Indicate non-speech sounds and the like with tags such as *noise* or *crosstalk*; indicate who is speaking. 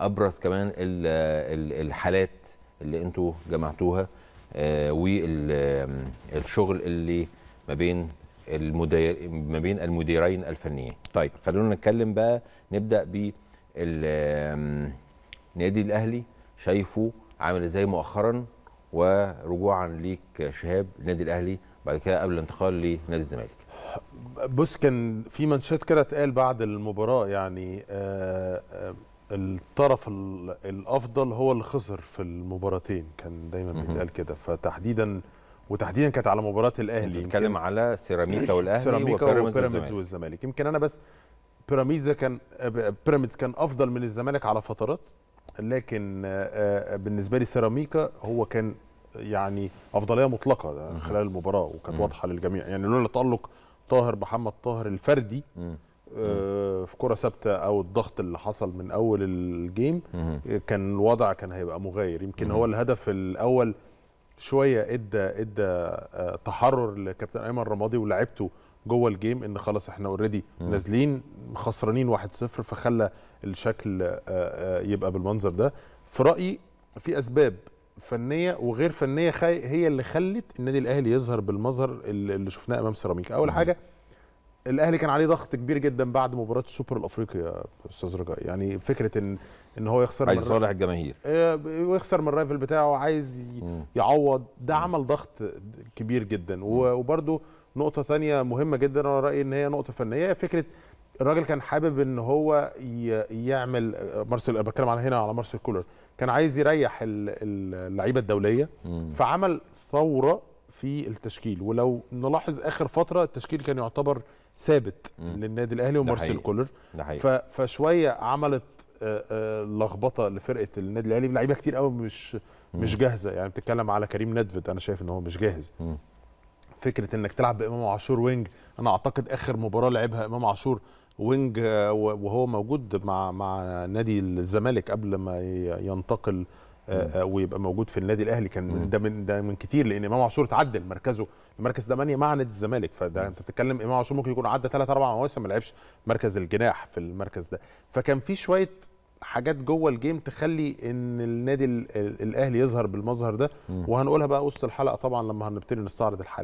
Speaker 1: ابرز كمان الحالات اللي انتوا جمعتوها آه، والشغل اللي ما بين المدير ما بين المديرين الفنيين طيب خلونا نتكلم بقى نبدا ب النادي الاهلي شايفه عامل ازاي مؤخرا ورجوعا ليك شهاب النادي الاهلي بعد كده قبل الانتقال لنادي الزمالك بص كان في منشات كده اتقال بعد المباراه يعني آآ آه، آآ آه، الطرف الافضل هو اللي خسر في المباراتين كان دايما بيتقال كده فتحديدا وتحديدا كانت على مباراه الاهلي بنتكلم على سيراميكا *laughs* والاهلي سيراميكا وبيراميدز والزمالك يمكن انا بس بيراميدز كان بيراميدز كان افضل من الزمالك على فترات لكن آه، آه، بالنسبه لي سيراميكا هو كان يعني افضليه مطلقه خلال المباراه وكانت واضحه للجميع يعني لولا تالق طاهر محمد طاهر الفردي آه، في كره ثابته او الضغط اللي حصل من اول الجيم كان الوضع كان هيبقى مغاير يمكن هو الهدف الاول شويه ادى ادى آه، تحرر لكابتن ايمن رمادي ولاعيبته جوه الجيم ان خلاص احنا اوريدي نازلين خسرانين 1-0 فخلى الشكل آه، يبقى بالمنظر ده في رايي في اسباب فنيه وغير فنيه هي اللي خلت النادي الاهلي يظهر بالمظهر اللي شفناه امام سيراميكا اول حاجه الاهلي كان عليه ضغط كبير جدا بعد مباراه السوبر الافريقي يا استاذ رجاء يعني فكره ان ان هو يخسر عايز يصالح الجماهير آه، ويخسر من الرايفل بتاعه عايز يعوض ده عمل ضغط كبير جدا وبرده نقطه ثانيه مهمه جدا انا رايي ان هي نقطه فنيه فكره الراجل كان حابب ان هو يعمل آه، مارسيل بتكلم على هنا على مارسيل كولر كان عايز يريح اللعيبه الدوليه فعمل ثوره في التشكيل ولو نلاحظ اخر فتره التشكيل كان يعتبر ثابت للنادي الاهلي ومارسيل كولر فشويه عملت آه، آه، لخبطه لفرقه النادي الاهلي لعيبه كتير قوي مش مم. مش جاهزه يعني بتتكلم على كريم ندفد انا شايف ان هو مش جاهز مم. فكره انك تلعب بامام عاشور وينج انا اعتقد اخر مباراه لعبها امام عاشور وينج آه، وهو موجود مع مع نادي الزمالك قبل ما ينتقل آه، آه، ويبقى موجود في النادي الاهلي كان ده من ده من كتير لان امام عاشور اتعدل مركزه المركز 8 مع نادي الزمالك فده انت بتتكلم امام عاشور ممكن يكون عدى ثلاث اربع مواسم ما لعبش مركز الجناح في المركز ده فكان في شويه حاجات جوه الجيم تخلي ان النادي الاهلي يظهر بالمظهر ده وهنقولها بقى وسط الحلقه طبعا لما هنبتدي نستعرض الحاله